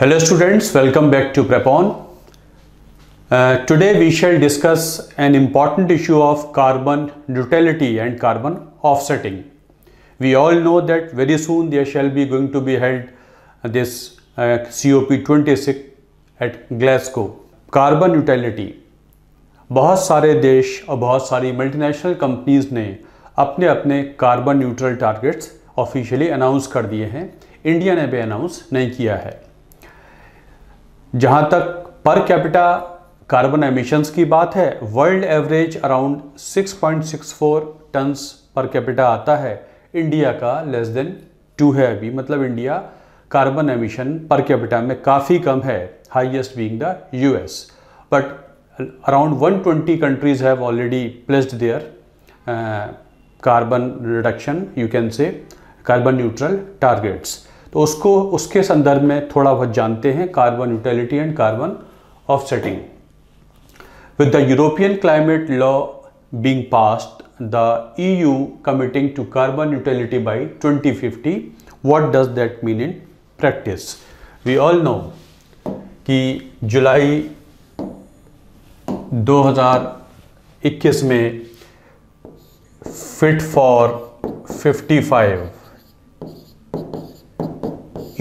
Hello students, welcome back to Prepon. Uh, today we shall discuss an important issue of carbon neutrality and carbon offsetting. We all know that very soon there shall be going to be held this uh, COP26 at Glasgow. Carbon neutrality बहुत सारे देश और बहुत सारी multinational companies ने अपने अपने carbon neutral targets officially announce कर दिए हैं इंडिया ने भी अनाउंस नहीं किया है जहां तक पर कैपिटा कार्बन एमिशंस की बात है world average around 6.64 tons per capita आता है इंडिया का लेस देन टू है अभी मतलब India carbon emission per capita में काफ़ी कम है highest being the US but around 120 countries have already placed their carbon reduction you can say carbon neutral targets तो उसको उसके संदर्भ में थोड़ा बहुत जानते हैं carbon neutrality and carbon offsetting with the European climate law being passed the EU committing to carbon neutrality by twenty fifty what does that mean in practice we all know कि जुलाई 2021 में fit for 55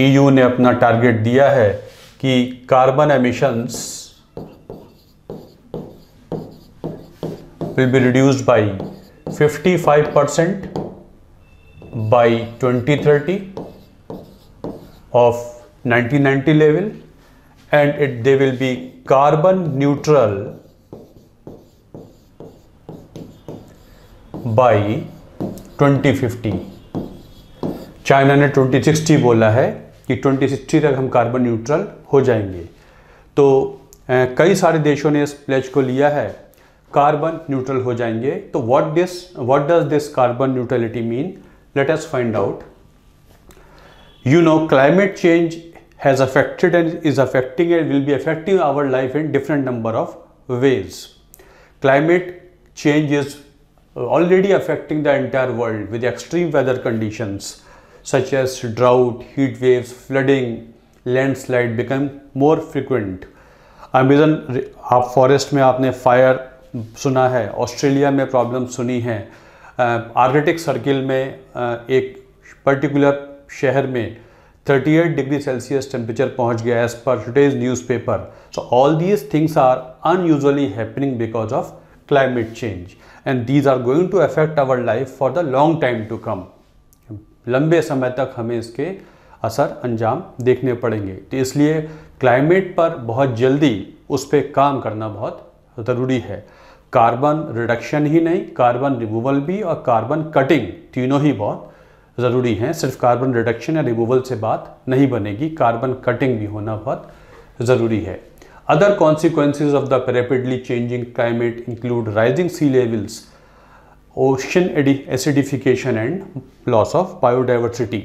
EU ने अपना target दिया है कि carbon emissions will be reduced by 55 percent by 2030 of 1990 level and it they will be carbon neutral by 2050 China ने 2060 बोला है कि 2060 तक हम कार्बन न्यूट्रल हो जाएंगे तो कई सारे देशों ने इस प्लेज को लिया है कार्बन न्यूट्रल हो जाएंगे तो what this what does this carbon neutrality mean let us find out you know climate change has affected and is affecting and will be affecting our life in different number of ways climate change is already affecting the entire world with extreme weather conditions such as drought, heat waves, flooding, landslide become more frequent. Amazon forest में आपने fire सुना है, Australia में problem सुनी है, Arctic circle में एक particular शहर में 38 degree Celsius temperature पहुंच गया as per today's newspaper. So all these things are unusually happening because of climate change and these are going to affect our life for the long time to come. लंबे समय तक हमें इसके असर अंजाम देखने पड़ेंगे तो इसलिए क्लाइमेट पर बहुत जल्दी उस पर काम करना बहुत ज़रूरी है कार्बन रिडक्शन ही नहीं कार्बन रिमूवल भी और कार्बन कटिंग तीनों ही बहुत ज़रूरी हैं सिर्फ कार्बन रिडक्शन या रिमूवल से बात नहीं बनेगी कार्बन कटिंग भी होना बहुत ज़रूरी है other consequences of the rapidly changing climate include rising sea levels ocean acidification and loss of biodiversity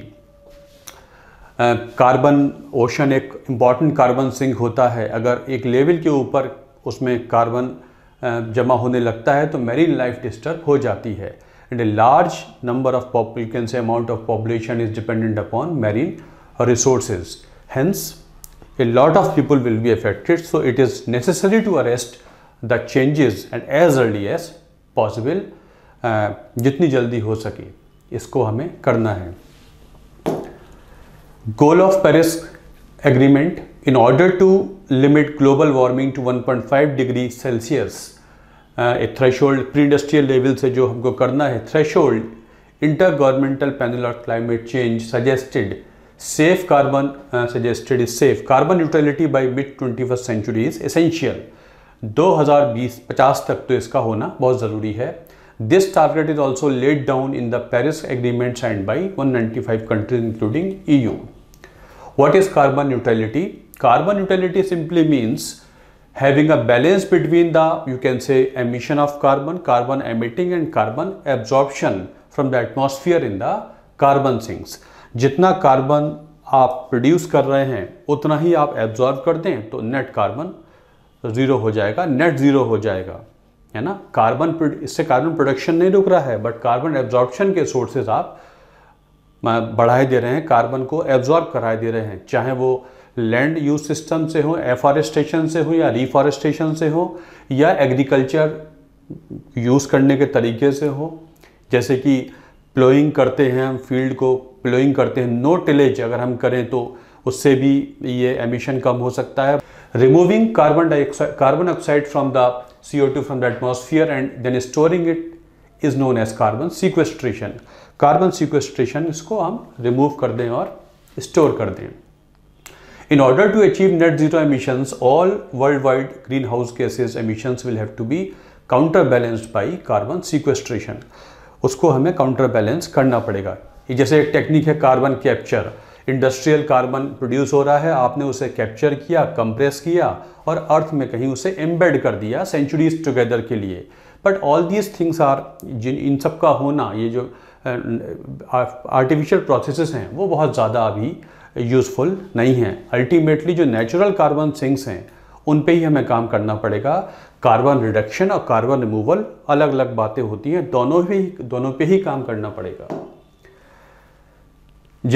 carbon ocean एक इम्पॉर्टेंट कार्बन सिंक होता है अगर एक लेवल के ऊपर उसमें कार्बन uh, जमा होने लगता है तो मैरीन लाइफ डिस्टर्ब हो जाती है and a large number of population say amount of population is dependent upon marine resources hence a lot of people will be affected so it is necessary to arrest the changes and as early as possible जितनी जल्दी हो सके इसको हमें करना है goal of Paris agreement in order to limit global warming to 1.5 degree Celsius एक threshold pre industrial level से जो हमको करना है threshold intergovernmental panel of climate change suggested safe carbon suggested is safe carbon utility by mid twenty first century is essential 2020-50 तक तो इसका होना बहुत ज़रूरी है This target is also laid down in the Paris Agreement signed by 195 countries including EU. What is carbon neutrality? Carbon neutrality simply means having a balance between the you can say emission of carbon, carbon emitting and carbon absorption from the atmosphere in the carbon sinks. जितना carbon आप produce कर रहे हैं उतना ही आप absorb कर दें तो नेट कार्बन ज़ीरो हो जाएगा नेट ज़ीरो हो जाएगा है ना कार्बन इससे कार्बन प्रोडक्शन नहीं रुक रहा है बट कार्बन एब्जॉर्प्शन के सोर्सेज आप बढ़ाए दे रहे हैं कार्बन को एब्जॉर्ब कराए दे रहे हैं चाहे वो लैंड यूज सिस्टम से हो एफॉरेस्टेशन से हो या रिफॉरेस्टेशन से हो या एग्रीकल्चर यूज़ करने के तरीके से हो जैसे कि प्लोइंग करते हैं हम फील्ड को प्लोइंग करते हैं नो टिलेज अगर हम करें तो उससे भी ये एमिशन कम हो सकता है removing carbon dioxide carbon oxide from the CO2 from the atmosphere and then storing it is known as carbon sequestration. Carbon sequestration इसको हम remove कर दें और store कर दें In order to achieve net zero emissions, all worldwide greenhouse gases emissions will have to be counterbalanced by carbon sequestration. उसको हमें counterbalance करना पड़ेगा ये जैसे एक technique है carbon capture. Industrial carbon produce हो रहा है आपने उसे कैप्चर किया कंप्रेस किया और अर्थ में कहीं उसे एम्बेड कर दिया सेंचुरीज टुगेदर के लिए but all these things are जिन इन सब का होना ये जो आर्टिफिशियल प्रोसेसेस हैं वो बहुत ज़्यादा अभी यूज़फुल नहीं है अल्टीमेटली जो नेचुरल कार्बन सिंक्स हैं उन पे ही हमें काम करना पड़ेगा कार्बन रिडक्शन और कार्बन रिमूवल अलग अलग बातें होती हैं दोनों ही दोनों पे ही काम करना पड़ेगा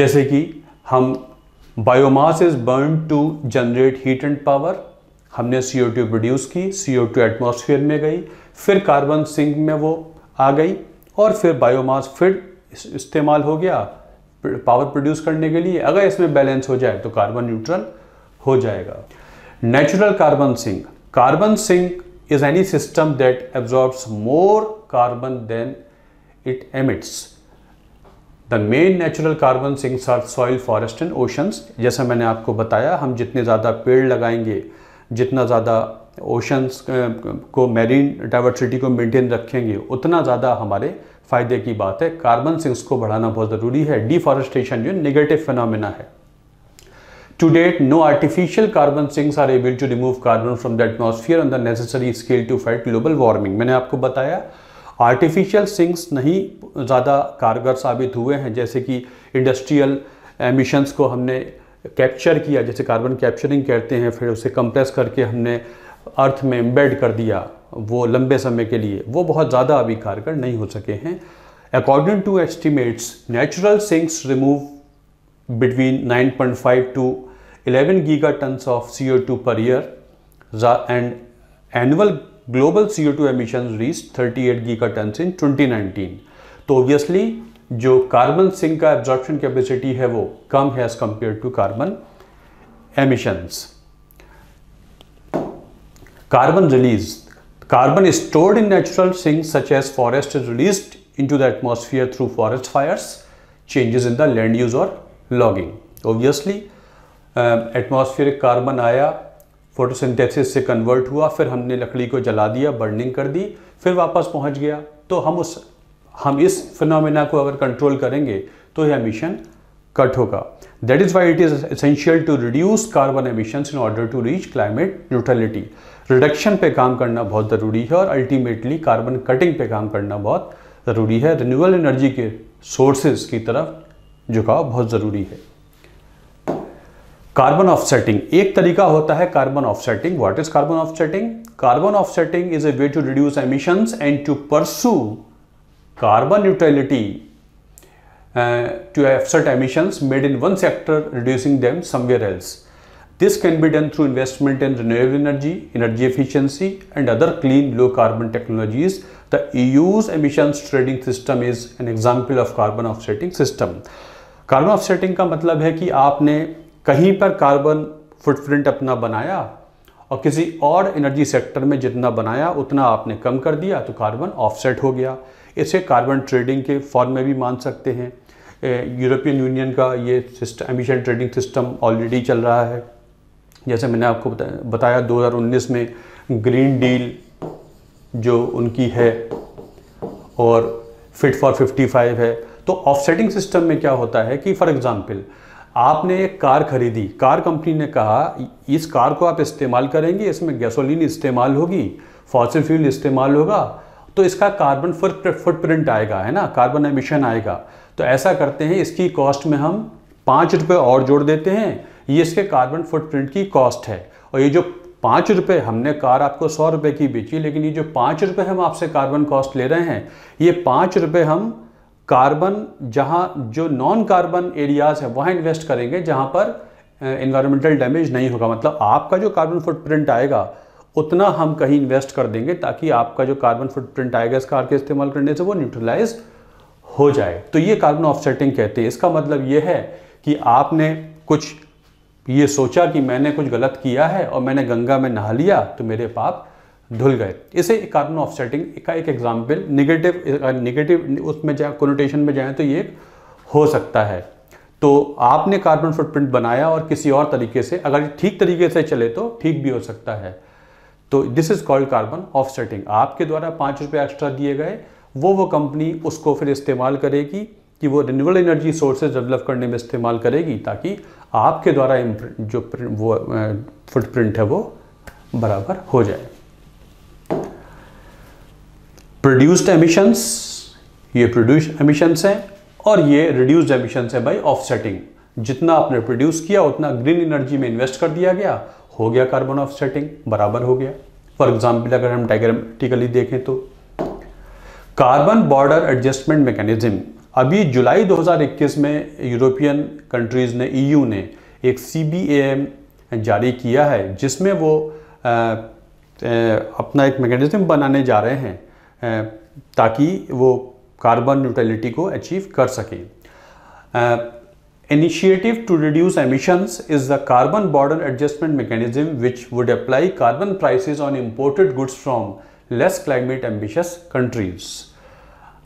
जैसे कि हम biomass is burn to generate heat and power हमने सी ओ टू प्रोड्यूस की सी ओ टू एटमोसफियर में गई फिर कार्बन सिंक में वो आ गई और फिर बायोमास फिर इस्तेमाल हो गया पावर प्रोड्यूस करने के लिए अगर इसमें बैलेंस हो जाए तो कार्बन न्यूट्रल हो जाएगा natural carbon sink carbon sink is any system that absorbs more carbon than it emits the main natural carbon sinks are soil forest and oceans जैसा मैंने आपको बताया हम जितने ज़्यादा पेड़ लगाएंगे जितना ज़्यादा ओशंस को मैरीन डाइवर्सिटी को मेंटेन रखेंगे उतना ज़्यादा हमारे फ़ायदे की बात है कार्बन सिंक्स को बढ़ाना बहुत ज़रूरी है डिफॉरेस्टेशन जो निगेटिव फिनमिना है to date no artificial carbon sinks are able to remove carbon from the atmosphere on the necessary scale to fight global warming मैंने आपको बताया आर्टिफिशियल सिंक्स नहीं ज़्यादा कारगर साबित हुए हैं जैसे कि इंडस्ट्रियल एमिशंस को हमने कैप्चर किया जैसे कार्बन कैप्चरिंग कहते हैं फिर उसे कंप्रेस करके हमने अर्थ में एम्बेड कर दिया वो लंबे समय के लिए वो बहुत ज़्यादा अभी कारगर नहीं हो सके हैं according to estimates natural sinks remove between 9.5 to 11 gigatons of two per year and annual global C O two emission reach thirty eight gigaton in twenty nineteen तो ऑब्वियसली जो carbon sink का absorption capacity है वो कम है as compare to carbon emissions carbon release carbon stored in natural sink such as forest is release into the atmosphere through forest fires changes in the land use और logging obviously atmosphere carbon आया photosynthesis से convert हुआ फिर हमने लकड़ी को जला दिया बर्निंग कर दी फिर वापस पहुंच गया तो हम उस हम इस फिनोमेना को अगर कंट्रोल करेंगे तो यह मिशन कट होगा that is why it is essential to reduce carbon emission in order to reach climate neutrality reduction पे काम करना बहुत ज़रूरी है और अल्टीमेटली कार्बन कटिंग पे काम करना बहुत ज़रूरी है रिन्यूअल एनर्जी के सोर्सेज की तरफ झुकाव बहुत ज़रूरी है कार्बन ऑफसेटिंग एक तरीका होता है carbon offsetting what is carbon offsetting carbon offsetting is a way to reduce emission and to pursue carbon neutrality to offset emission made in one sector reducing them somewhere else this can be done through investment in renewable energy energy efficiency and other clean low carbon technologies the EU's emission trading system is an example of carbon offsetting system carbon offsetting का मतलब है कि आपने कहीं पर carbon footprint अपना बनाया और किसी और एनर्जी सेक्टर में जितना बनाया उतना आपने कम कर दिया तो कार्बन ऑफसेट हो गया इसे कार्बन ट्रेडिंग के फॉर्म में भी मान सकते हैं यूरोपियन यूनियन का ये system emission trading system already चल रहा है जैसे मैंने आपको बताया बताया 2019 में ग्रीन डील जो उनकी है और फिट फॉर 55 है तो ऑफसेटिंग सिस्टम में क्या होता है कि फॉर एग्ज़ाम्पल आपने एक कार खरीदी कार कंपनी ने कहा इस कार को आप इस्तेमाल करेंगे इसमें गैसोलीन इस्तेमाल होगी फॉसिल फ्यूल इस्तेमाल होगा तो इसका कार्बन फुटप्रिंट आएगा है ना कार्बन एमिशन आएगा तो ऐसा करते हैं इसकी कॉस्ट में हम पाँच रुपये और जोड़ देते हैं ये इसके कार्बन फुटप्रिंट की कॉस्ट है और ये जो पाँच रुपये हमने कार आपको सौ रुपये की बेची लेकिन ये जो पाँच रुपये हम आपसे कार्बन कॉस्ट ले रहे हैं ये पाँच रुपये हम कार्बन जहां जो नॉन कार्बन एरियाज़ है वहाँ इन्वेस्ट करेंगे जहां पर इन्वायरमेंटल डैमेज नहीं होगा मतलब आपका जो कार्बन फुटप्रिंट आएगा उतना हम कहीं इन्वेस्ट कर देंगे ताकि आपका जो कार्बन फुटप्रिंट आएगा इस कार के इस्तेमाल करने से वो न्यूट्रलाइज हो जाए तो ये कार्बन ऑफसेटिंग कहते हैं इसका मतलब ये है कि आपने कुछ ये सोचा कि मैंने कुछ गलत किया है और मैंने गंगा में नहा लिया तो मेरे पाप धुल गए इसे एक कार्बन ऑफसेटिंग का एक एग्जाम्पल निगेटिव निगेटिव उसमें जाए कोनोटेशन में जाए तो ये हो सकता है तो आपने कार्बन फुटप्रिंट बनाया और किसी और तरीके से अगर ठीक तरीके से चले तो ठीक भी हो सकता है तो this is called carbon offsetting आपके द्वारा पाँच रुपये एक्स्ट्रा दिए गए वो वो कंपनी उसको फिर इस्तेमाल करेगी कि वो रिन्यूबल एनर्जी सोर्सेज डेवलप करने में इस्तेमाल करेगी ताकि आपके द्वारा जो वो फुटप्रिंट है वो बराबर हो जाए प्रोड्यूस्ड एमिशंस ये प्रोड्यूस एमिशंस हैं और ये रिड्यूस्ड एमिशंस है बाई ऑफसेटिंग जितना आपने प्रोड्यूस किया उतना ग्रीन एनर्जी में इन्वेस्ट कर दिया गया हो गया कार्बन ऑफसेटिंग बराबर हो गया फॉर एग्जाम्पल अगर हम डायग्रामेटिकली देखें तो कार्बन बॉर्डर एडजस्टमेंट मैकेनिज्म अभी जुलाई 2021 में यूरोपियन कंट्रीज़ ने ईयू e ने एक सी जारी किया है जिसमें वो आ, आ, अपना एक मैकेनिज्म बनाने जा रहे हैं ताकि वो कार्बन न्यूट्रलिटी को अचीव कर सकें initiative to reduce emissions is the carbon border adjustment mechanism which would apply carbon prices on imported goods from less climate ambitious countries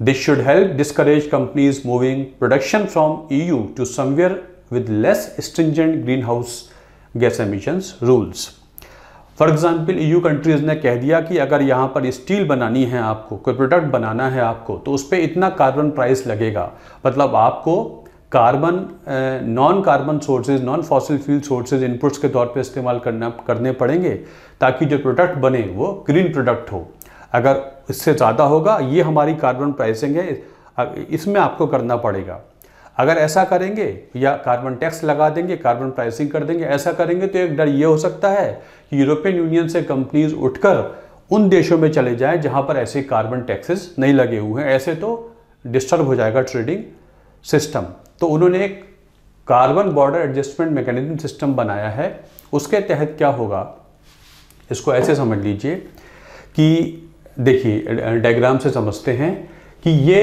this should help discourage companies moving production from EU to somewhere with less stringent greenhouse gas emissions rules for example EU countries ने कह दिया कि अगर यहाँ पर steel बनानी है आपको कोई प्रोडक्ट बनाना है आपको तो उस पर इतना कार्बन प्राइस लगेगा मतलब आपको carbon non carbon sources non fossil fuel sources inputs के तौर पे इस्तेमाल करना करने पड़ेंगे ताकि जो प्रोडक्ट बने वो ग्रीन प्रोडक्ट हो अगर इससे ज़्यादा होगा ये हमारी कार्बन प्राइसिंग है इसमें आपको करना पड़ेगा अगर ऐसा करेंगे या कार्बन टैक्स लगा देंगे कार्बन प्राइसिंग कर देंगे ऐसा करेंगे तो एक डर ये हो सकता है कि यूरोपियन यूनियन से कंपनीज उठकर उन देशों में चले जाएं जहां पर ऐसे कार्बन टैक्सेस नहीं लगे हुए हैं ऐसे तो डिस्टर्ब हो जाएगा ट्रेडिंग सिस्टम तो उन्होंने एक carbon border adjustment mechanism system बनाया है उसके तहत क्या होगा इसको ऐसे समझ लीजिए कि देखिए डायग्राम से समझते हैं कि ये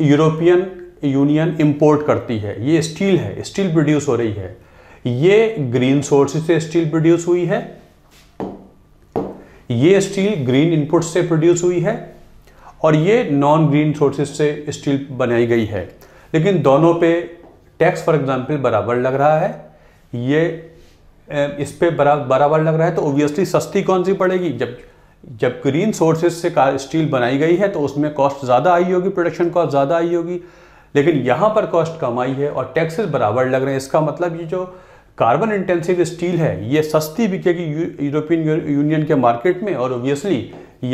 यूरोपियन यूनियन इंपोर्ट करती है ये स्टील है स्टील प्रोड्यूस हो रही है ये ग्रीन सोर्स से स्टील प्रोड्यूस हुई है ये स्टील ग्रीन इनपुट से प्रोड्यूस हुई है और ये नॉन ग्रीन सोर्सेज से स्टील बनाई गई है लेकिन दोनों पे टैक्स फॉर एग्जांपल बराबर लग रहा है ये इस पर बराबर लग रहा है तो ओबियसली सस्ती कौन सी पड़ेगी जब जब ग्रीन सोर्सेज से स्टील बनाई गई है तो उसमें कॉस्ट ज़्यादा आई होगी प्रोडक्शन कॉस्ट ज़्यादा आई होगी लेकिन यहाँ पर कॉस्ट कम आई है और टैक्सेस बराबर लग रहे हैं इसका मतलब ये जो कार्बन इंटेंसिव स्टील है ये सस्ती बिकेगी यूरोपियन यूनियन के मार्केट में और ओबियसली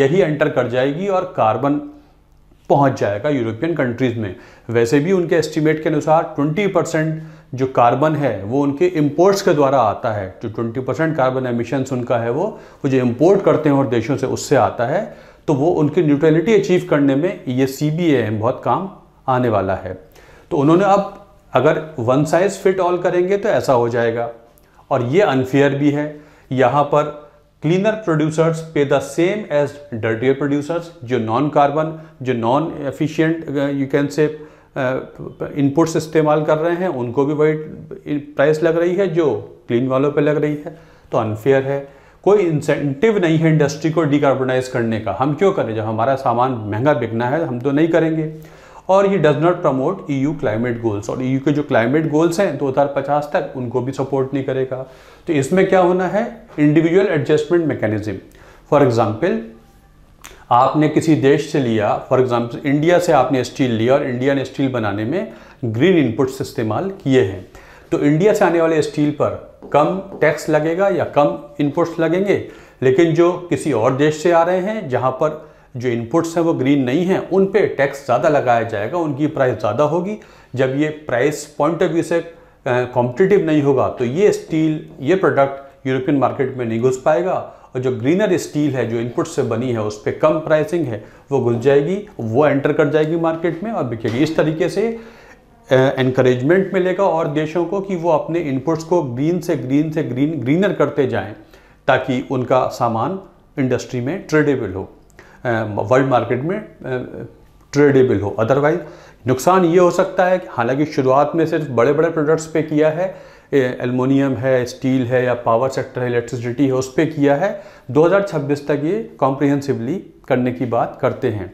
यही एंटर कर जाएगी और कार्बन पहुंच जाएगा यूरोपियन कंट्रीज़ में वैसे भी उनके एस्टिमेट के अनुसार 20 परसेंट जो कार्बन है वो उनके इंपोर्ट्स के द्वारा आता है जो 20 परसेंट कार्बन एमिशंस उनका है वो वो जो इम्पोर्ट करते हैं और देशों से उससे आता है तो वो उनकी न्यूट्रलिटी अचीव करने में ये सी बहुत काम आने वाला है तो उन्होंने अब अगर वन साइज फिट ऑल करेंगे तो ऐसा हो जाएगा और ये अनफेयर भी है यहाँ पर cleaner producers pay the same as dirtier producers जो नॉन कार्बन जो non efficient you can say inputs इस्तेमाल कर रहे हैं उनको भी वही प्राइस लग रही है जो क्लीन वालों पे लग रही है तो अनफेयर है कोई इंसेंटिव नहीं है इंडस्ट्री को डिकार्बोनाइज करने का हम क्यों करें जब हमारा सामान महंगा बिकना है हम तो नहीं करेंगे और ये does not promote EU climate goals और ईयू e के जो क्लाइमेट गोल्स हैं 2050 तक उनको भी सपोर्ट नहीं करेगा तो इसमें क्या होना है individual adjustment mechanism for example आपने किसी देश से लिया फॉर एग्जाम्पल इंडिया से आपने स्टील लिया और इंडिया ने स्टील बनाने में ग्रीन इनपुट्स इस्तेमाल किए हैं तो इंडिया से आने वाले स्टील पर कम टैक्स लगेगा या कम इनपुट्स लगेंगे लेकिन जो किसी और देश से आ रहे हैं जहाँ पर जो इनपुट्स हैं वो ग्रीन नहीं हैं उन पे टैक्स ज़्यादा लगाया जाएगा उनकी प्राइस ज़्यादा होगी जब ये प्राइस पॉइंट ऑफ व्यू से कॉम्पिटिटिव नहीं होगा तो ये स्टील ये प्रोडक्ट यूरोपियन मार्केट में नहीं घुस पाएगा और जो ग्रीनर स्टील है जो इनपुट से बनी है उस पर कम प्राइसिंग है वो घुस जाएगी वो एंटर कर जाएगी मार्केट में और बिकेगी इस तरीके से इनक्रेजमेंट मिलेगा और देशों को कि वो अपने इनपुट्स को ग्रीन से ग्रीन से ग्रीन ग्रीनर करते जाएं ताकि उनका सामान इंडस्ट्री में ट्रेडेबल हो वर्ल्ड मार्केट में ट्रेडेबल हो अदरवाइज नुकसान ये हो सकता है हालांकि शुरुआत में सिर्फ बड़े बड़े प्रोडक्ट्स पे किया है एलमोनियम है स्टील है या पावर सेक्टर है इलेक्ट्रिसिटी है उस पर किया है 2026 तक ये कॉम्प्रिहेंसिवली करने की बात करते हैं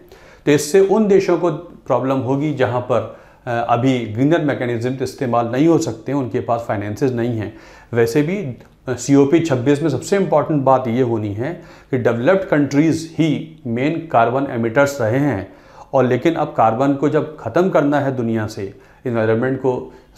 तो इससे उन देशों को प्रॉब्लम होगी जहाँ पर अभी ग्रीनर मैकेनिज्म इस्तेमाल नहीं हो सकते उनके पास फाइनेंसेस नहीं हैं वैसे भी सी ओ पी छब्बीस में सबसे इम्पॉर्टेंट बात ये होनी है कि डेवलप्ड कंट्रीज़ ही मेन कार्बन एमिटर्स रहे हैं और लेकिन अब कार्बन को जब ख़त्म करना है दुनिया से इन्वायरमेंट को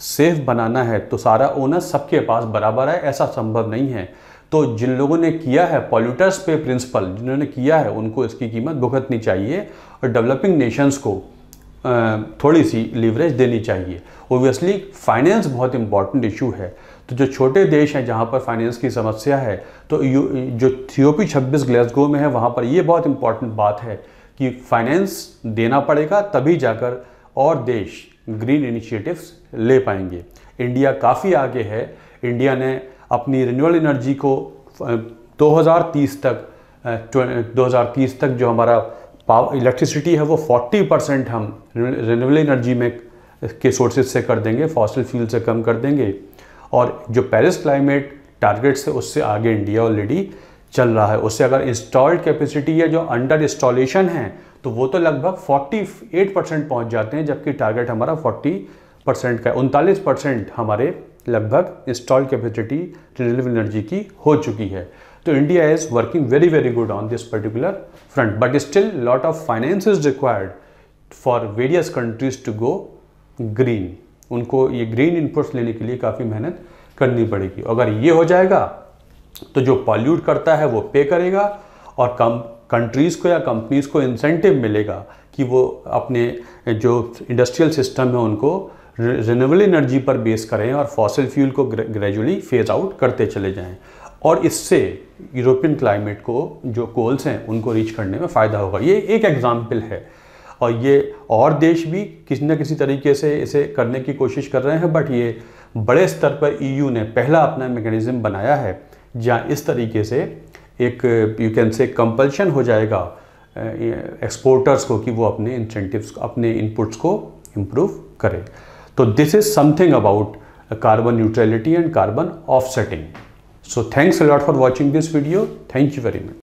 सेफ बनाना है तो सारा ओनर सबके पास बराबर है ऐसा संभव नहीं है तो जिन लोगों ने किया है पॉल्यूटर्स पे प्रिंसिपल जिन्होंने किया है उनको इसकी कीमत भुगतनी चाहिए और डेवलपिंग नेशंस को थोड़ी सी लीवरेज देनी चाहिए ओबियसली फाइनेंस बहुत इंपॉर्टेंट इशू है तो जो छोटे देश हैं जहाँ पर फाइनेंस की समस्या है तो जो थियोपी छब्बीस ग्लेसगो में है वहाँ पर ये बहुत इंपॉर्टेंट बात है कि फाइनेंस देना पड़ेगा तभी जाकर और देश ग्रीन इनिशिएटिव्स ले पाएंगे इंडिया काफ़ी आगे है इंडिया ने अपनी रिन्यूअल एनर्जी को 2030 तक 2030 तक जो हमारा पावर इलेक्ट्रिसिटी है वो 40 परसेंट हम रिन्यूएबल एनर्जी में के सोर्सेज से कर देंगे फॉसिल फ्यूल से कम कर देंगे और जो पेरिस क्लाइमेट टारगेट्स है उससे आगे इंडिया ऑलरेडी चल रहा है उससे अगर इंस्टॉल्ड कैपेसिटी या जो अंडर इंस्टॉलेशन है तो वो तो लगभग 48 परसेंट पहुँच जाते हैं जबकि टारगेट हमारा 40 परसेंट का है उनतालीस परसेंट हमारे लगभग इंस्टॉल्ड कैपेसिटी रिन्यूएबल एनर्जी की हो चुकी है तो India is working very very good on this particular front but still lot of finance is required for various countries to go green उनको ये ग्रीन इनपुट्स लेने के लिए काफ़ी मेहनत करनी पड़ेगी अगर ये हो जाएगा तो जो पॉल्यूट करता है वो पे करेगा और कम कंट्रीज़ को या कंपनीज़ को इंसेंटिव मिलेगा कि वो अपने जो इंडस्ट्रियल सिस्टम है उनको रिनेबल एनर्जी पर बेस करें और फॉसिल फ्यूल को ग्रेजुअली फेज़ आउट करते चले जाएं और इससे यूरोपियन क्लाइमेट को जो गोल्स हैं उनको रीच करने में फ़ायदा होगा ये एक एग्ज़ाम्पल है और ये और देश भी किसी न किसी तरीके से इसे करने की कोशिश कर रहे हैं बट ये बड़े स्तर पर ईयू e ने पहला अपना मेकनिज़म बनाया है जहाँ इस तरीके से एक यू कैन से कंपल्शन हो जाएगा एक्सपोर्टर्स को कि वो अपने इंसेंटिव अपने इनपुट्स को इम्प्रूव करें तो this is something about carbon neutrality and carbon offsetting so thanks a lot for watching this video. Thank you very